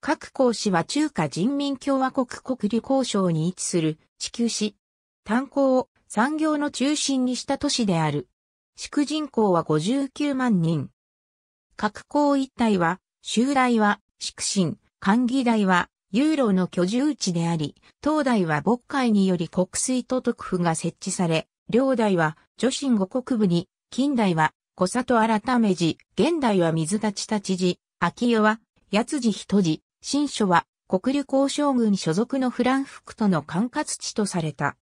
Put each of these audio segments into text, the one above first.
各校市は中華人民共和国国立交省に位置する地球市。炭鉱を産業の中心にした都市である。市区人口は59万人。各校一帯は、州大は、宿新、官議大は、ユーロの居住地であり、東大は渤海により国水都督府が設置され、両大は女神五国部に、近代は小里改め寺、現代は水立ち立ち秋代は八つ人寺、新書は国立交将軍所属のフランフクとの管轄地とされた。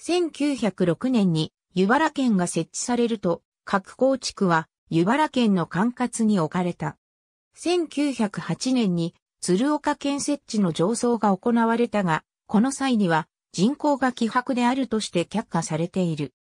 1906年に湯原県が設置されると、各構築は湯原県の管轄に置かれた。1908年に鶴岡県設置の上層が行われたが、この際には人口が希薄であるとして却下されている。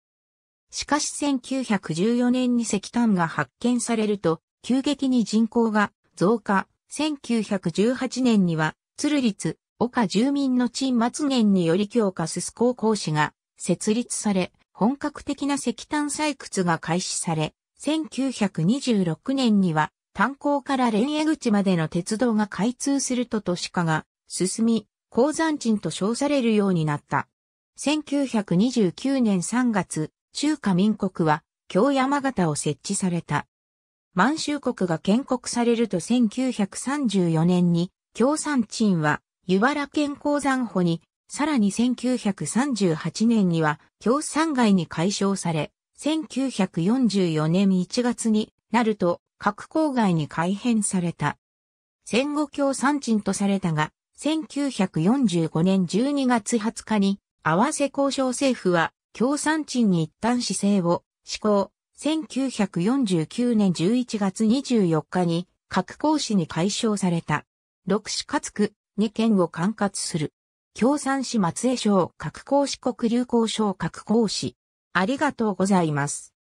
しかし1914年に石炭が発見されると、急激に人口が増加、1918年には、鶴立、岡住民の陳末年により強化すす高校市が設立され、本格的な石炭採掘が開始され、1926年には炭鉱から連江口までの鉄道が開通すると都市化が進み、鉱山鎮と称されるようになった。1929年3月、中華民国は京山形を設置された。満州国が建国されると1934年に共産鎮は湯原県鉱山保に、さらに1938年には共産街に解消され、1944年1月になると核郊外に改変された。戦後共産鎮とされたが、1945年12月20日に合わせ交渉政府は共産鎮に一旦姿勢を施行、1949年11月24日に核校市に解消された。六市勝区二県を管轄する。共産市松江省核校市国流行省核校市。ありがとうございます。